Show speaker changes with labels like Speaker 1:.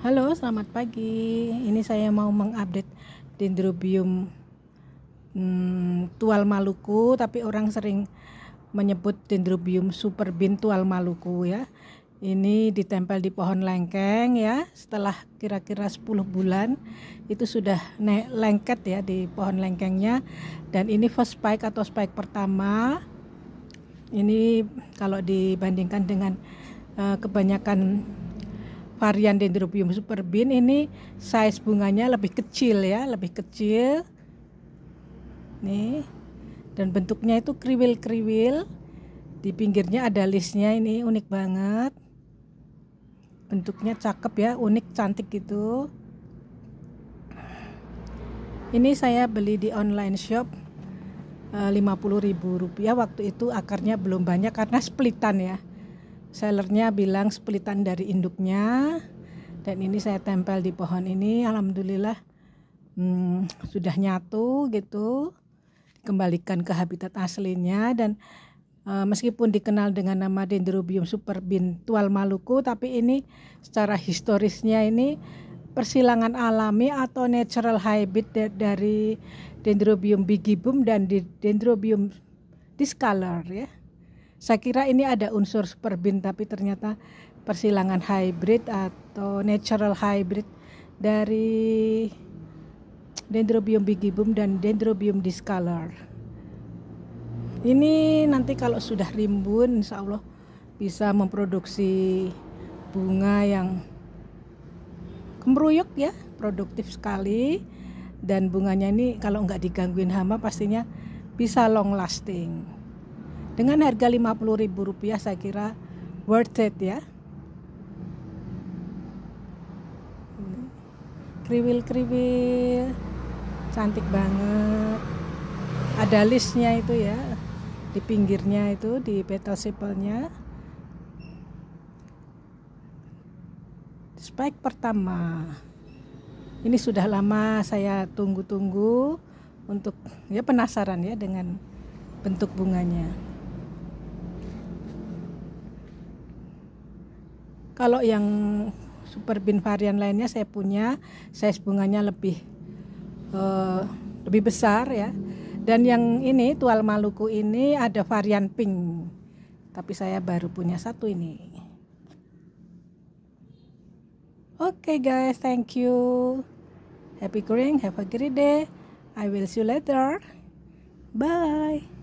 Speaker 1: Halo, selamat pagi. Ini saya mau mengupdate dendrobium hmm, tual Maluku, tapi orang sering menyebut dendrobium bin tual Maluku ya. Ini ditempel di pohon lengkeng ya. Setelah kira-kira 10 bulan itu sudah naik lengket ya di pohon lengkengnya. Dan ini first spike atau spike pertama. Ini kalau dibandingkan dengan uh, kebanyakan varian Dendrobium superbin ini size bunganya lebih kecil ya, lebih kecil. Nih. Dan bentuknya itu kriwil-kriwil. Di pinggirnya ada listnya ini unik banget. Bentuknya cakep ya, unik cantik gitu. Ini saya beli di online shop eh, Rp50.000 waktu itu akarnya belum banyak karena splitan ya sellernya bilang sepelitan dari induknya dan ini saya tempel di pohon ini alhamdulillah hmm, sudah nyatu gitu dikembalikan ke habitat aslinya dan e, meskipun dikenal dengan nama Dendrobium super bintual Maluku tapi ini secara historisnya ini persilangan alami atau natural hybrid dari Dendrobium bigibum dan Dendrobium discolor ya saya kira ini ada unsur superbin tapi ternyata persilangan hybrid atau natural hybrid dari Dendrobium bigibum dan Dendrobium discolor. Ini nanti kalau sudah rimbun insya Allah bisa memproduksi bunga yang kemeruyuk ya, produktif sekali dan bunganya ini kalau nggak digangguin hama pastinya bisa long lasting. Dengan harga Rp50.000 saya kira worth it ya. Hmm. Kriwil-kriwil. Cantik banget. Ada listnya itu ya. Di pinggirnya itu di petal sepelnya. Spike pertama. Ini sudah lama saya tunggu-tunggu untuk ya penasaran ya dengan bentuk bunganya. Kalau yang super bin varian lainnya saya punya size bunganya lebih uh, lebih besar ya. Dan yang ini tual Maluku ini ada varian pink. Tapi saya baru punya satu ini. Oke okay guys, thank you. Happy growing, have a great day. I will see you later. Bye.